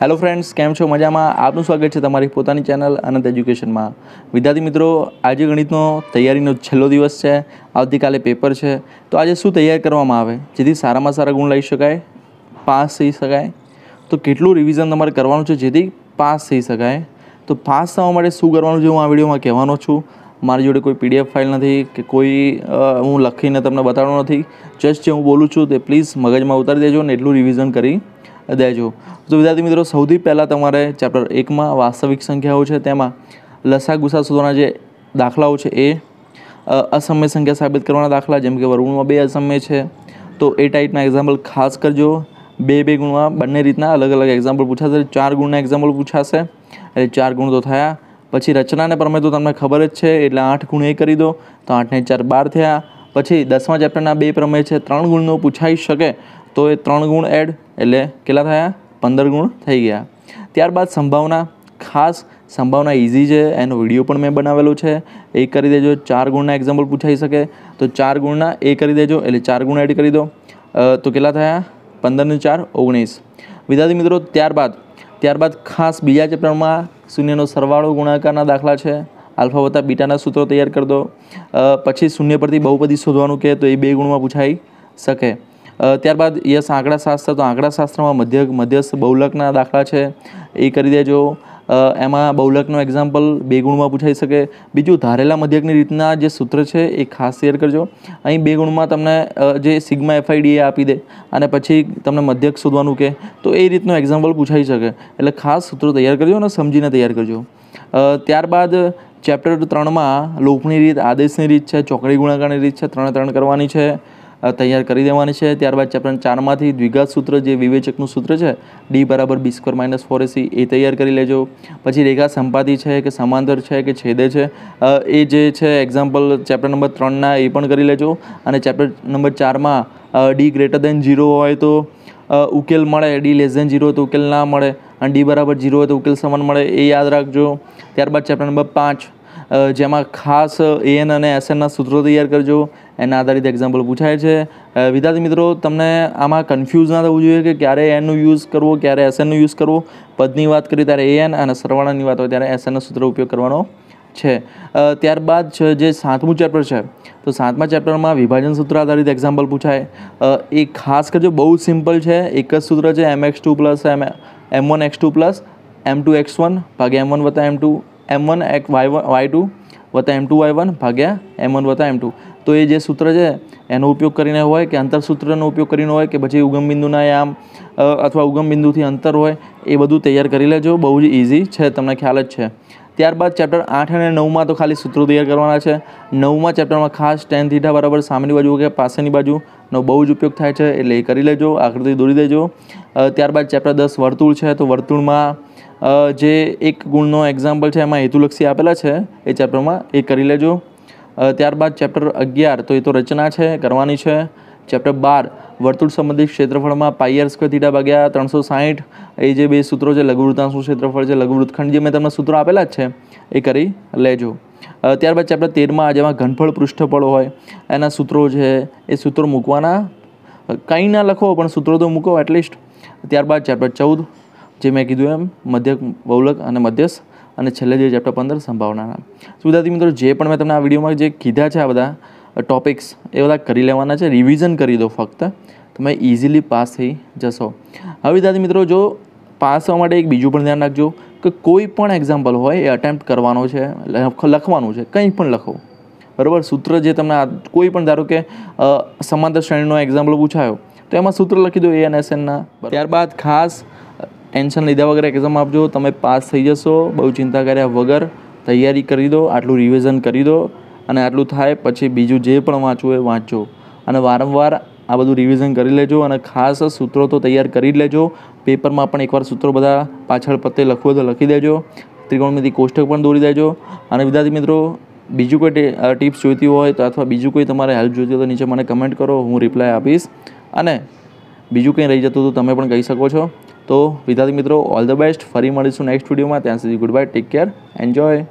hello friends કેમ છો મજામાં આપનું સ્વાગત છે તમારી પોતાની ચેનલ અનંત એજ્યુકેશનમાં વિદ્યાર્થી મિત્રો આજે ગણિતનો તૈયારીનો છેલ્લો દિવસ છે આવતીકાલે પેપર છે તો આજે શું તૈયાર કરવામાં આવે જેથી સારામાં સારા ગુણ લઈ શકાય પાસ થઈ શકાય તો કેટલું રિવિઝન તમારે કરવાનું છે જેથી પાસ થઈ શકાય તો પાસ થવા માટે શું કરવાનું છે હું આ વિડીયોમાં કહેવાનો છું મારી જોડે કોઈ પીડીએફ ફાઇલ નથી કે કોઈ હું લખીને તમને બતાવવાનો નથી જસ્ટ જે હું બોલું છું તે પ્લીઝ મગજમાં ઉતારી દેજો ને એટલું રિવિઝન કરી દેજો તો વિદ્યાર્થી મિત્રો સૌથી પહેલાં તમારે ચેપ્ટર એકમાં વાસ્તવિક સંખ્યાઓ છે તેમાં લસા ગુસા શોધવાના જે દાખલાઓ છે એ અસમય સંખ્યા સાબિત કરવાના દાખલા જેમ કે વર્ગુણમાં બે અસમય છે તો એ ટાઈપના એક્ઝામ્પલ ખાસ કરજો બે બે ગુણમાં બંને રીતના અલગ અલગ એક્ઝામ્પલ પૂછાશે ચાર ગુણના એક્ઝામ્પલ પૂછાશે એટલે ચાર ગુણ તો થયા પછી રચનાને પ્રમેય તો તમને ખબર જ છે એટલે આઠ ગુણ એ કરી દો તો આઠને ચાર બાર થયા પછી દસમા ચેપ્ટરના બે પ્રમેય છે ત્રણ ગુણનો પૂછાઈ શકે તો એ ત્રણ ગુણ એડ એટલે કેટલા થયા પંદર ગુણ થઈ ગયા ત્યારબાદ સંભાવના ખાસ સંભાવના ઇઝી છે એનો વિડીયો પણ મેં બનાવેલો છે એ કરી દેજો ચાર ગુણના એક્ઝામ્પલ પૂછાઈ શકે તો ચાર ગુણના એ કરી દેજો એટલે ચાર ગુણ એડ કરી દો તો કેટલા થયા પંદરને ચાર ઓગણીસ વિદ્યાર્થી મિત્રો ત્યારબાદ ત્યારબાદ ખાસ બીજા ચેપ્ટરમાં શૂન્યનો સરવાળો ગુણાકારના દાખલા છે આલ્ફા વત્તા બીટાના સૂત્રો તૈયાર કરી દો પછી શૂન્ય પરથી બહુપદી શોધવાનું કહે તો એ બે ગુણમાં પૂછાઈ શકે ત્યારબાદ યસ આંકડાશાસ્ત્ર તો આંકડાશાસ્ત્રમાં મધ્ય મધ્યસ્થ બહુલકના દાખલા છે એ કરી દેજો એમાં બહુલકનો એક્ઝામ્પલ બે ગુણમાં પૂછાઈ શકે બીજું ધારેલા મધ્યકની રીતના જે સૂત્ર છે એ ખાસ શેર કરજો અહીં બે ગુણમાં તમને જે સિગ્મા એફઆઈડીએ આપી દે અને પછી તમને મધ્યક શોધવાનું કે તો એ રીતનું એક્ઝામ્પલ પૂછાઈ શકે એટલે ખાસ સૂત્રો તૈયાર કરજો અને સમજીને તૈયાર કરજો ત્યારબાદ ચેપ્ટર ત્રણમાં લોપની રીત આદેશની રીત છે ચોકડી ગુણાકારની રીત છે ત્રણે ત્રણ કરવાની છે તૈયાર કરી દેવાની છે ત્યારબાદ ચેપ્ટર ચારમાંથી દ્વિઘાત સૂત્ર જે વિવેચકનું સૂત્ર છે ડી બરાબર B square minus four A C એ તૈયાર કરી લેજો પછી રેખા સંપાતિ છે કે સમાંતર છે કે છેદે છે એ જે છે એક્ઝામ્પલ ચેપ્ટર નંબર ત્રણના એ પણ કરી લેજો અને ચેપ્ટર નંબર ચારમાં ડી ગ્રેટર દેન ઝીરો હોય તો ઉકેલ મળે ડી લેસ દેન ઝીરો તો ઉકેલ ના મળે અને ડી બરાબર ઝીરો હોય તો ઉકેલ સમાન મળે એ યાદ રાખજો ત્યારબાદ ચેપ્ટર નંબર પાંચ જેમાં ખાસ એએન અને એસએનના સૂત્રો તૈયાર કરજો એના આધારિત એક્ઝામ્પલ પૂછાય છે વિદ્યાર્થી મિત્રો તમને આમાં કન્ફ્યુઝ ના થવું જોઈએ કે ક્યારે એનનો યુઝ કરવો ક્યારે એસએનનો યુઝ કરવો પદની વાત કરીએ ત્યારે એએન અને સરવાળાની વાત હોય ત્યારે એસએનનો સૂત્ર ઉપયોગ કરવાનો છે ત્યારબાદ જે સાતમું ચેપ્ટર છે તો સાતમા ચેપ્ટરમાં વિભાજન સૂત્ર આધારિત એક્ઝામ્પલ પૂછાય એ ખાસ કરજો બહુ સિમ્પલ છે એક જ સૂત્ર છે M X two plus M M one X two plus M two X one ભાગ્યા એમ વન વત્તા એમ ટુ એમ વન એક વાય વાય ટુ વત્તા એમ ટુ વાય વન ભાગ્યા એમ વન વત્તા એમ ટુ તો એ જે સૂત્ર છે એનો ઉપયોગ કરીને હોય કે અંતર સૂત્રનો ઉપયોગ કરીને હોય કે પછી ઉગમ બિંદુના યામ અથવા ઉગમ બિંદુથી અંતર હોય એ બધું તૈયાર કરી લેજો બહુ જ ઇઝી છે તમને ખ્યાલ જ છે ત્યારબાદ ચેપ્ટર આઠ અને નવમાં તો ખાલી સૂત્રો તૈયાર કરવાના છે નવમાં ચેપ્ટરમાં ખાસ ટેન થીઠા બરાબર સામેની બાજુ કે પાસેની બાજુ નો બહુ જ ઉપયોગ થાય છે એટલે એ કરી લેજો આકૃતિ દોરી દેજો ત્યારબાદ ચેપ્ટર દસ વર્તુળ છે તો વર્તુળમાં જે એક ગુણનો એક્ઝામ્પલ છે એમાં હેતુલક્ષી આપેલા છે એ ચેપ્ટરમાં એ કરી લેજો ત્યારબાદ ચેપ્ટર અગિયાર તો એ તો રચના છે કરવાની છે ચેપ્ટર બાર વર્તુળ સંબંધિત ક્ષેત્રફળમાં પાયર સ્ક્વેર થીટા ભાગ્યા ત્રણસો સાહીઠ એ જે બે સૂત્રો છે લઘુવૃતાંશનું ક્ષેત્રફળ છે લઘુવૃત્તખંડ જે મેં તમને સૂત્રો આપેલા જ છે એ કરી લેજો ત્યારબાદ ચેપ્ટર તેરમાં જેમાં ઘનફળ પૃષ્ઠફળો હોય એના સૂત્રો છે એ સૂત્રો મૂકવાના કંઈ ના લખો પણ સૂત્રો તો મૂકો એટલીસ્ટ ત્યારબાદ ચેપ્ટર ચૌદ જે મેં કીધું એમ મધ્યક બહુલક અને મધ્યસ્થ અને છેલ્લે જે ચેપ્ટર પંદર સંભાવનાના વિદ્યાર્થી મિત્રો જે પણ મેં તમને આ વિડીયોમાં જે કીધા છે આ બધા ટોપિક્સ એ બધા કરી લેવાના છે રિવિઝન કરી દો ફક્ત તમે ઇઝીલી પાસ થઈ જશો હવે વિદ્યાર્થી મિત્રો જો પાસ થવા માટે એક બીજું પણ ધ્યાન રાખજો કે કોઈ પણ એક્ઝામ્પલ હોય એ અટેમ્પ્ટ કરવાનો છે લખવાનું છે કંઈ પણ લખો બરાબર સૂત્ર જે તમને કોઈ પણ ધારો કે સમાંતર શ્રેણીનો એક્ઝામ્પલ પૂછાયો તો એમાં સૂત્ર લખી દો એ અને એસ ત્યારબાદ ખાસ ટેન્શન લીધા વગર એક્ઝામ આપજો તમે પાસ થઈ જશો બહુ ચિંતા કર્યા વગર તૈયારી કરી દો આટલું રિવિઝન કરી દો અને આટલું થાય પછી બીજું જે પણ વાંચવું એ વાંચો અને વારંવાર આ બધું રિવિઝન કરી લેજો અને ખાસ સૂત્રો તો તૈયાર કરી લેજો પેપરમાં પણ એકવાર સૂત્રો બધા પાછળ પત્તે લખવું તો લખી દેજો ત્રિકોણમિતિ કોષ્ટક પણ દોરી દેજો અને વિદ્યાર્થી મિત્રો બીજું કોઈ ટિપ્સ જોઈતી હોય તો અથવા બીજું કોઈ તમારે હેલ્પ જોઈતી હોય તો નીચે મને કમેન્ટ કરો હું રિપ્લાય આપીશ અને બીજું કંઈ રહી જતું તો તમે પણ કહી શકો છો તો વિદ્યાર્થી મિત્રો ઓલ ધ બેસ્ટ ફરી મળીશું નેક્સ્ટ વિડીયોમાં ત્યાં સુધી good bye take care enjoy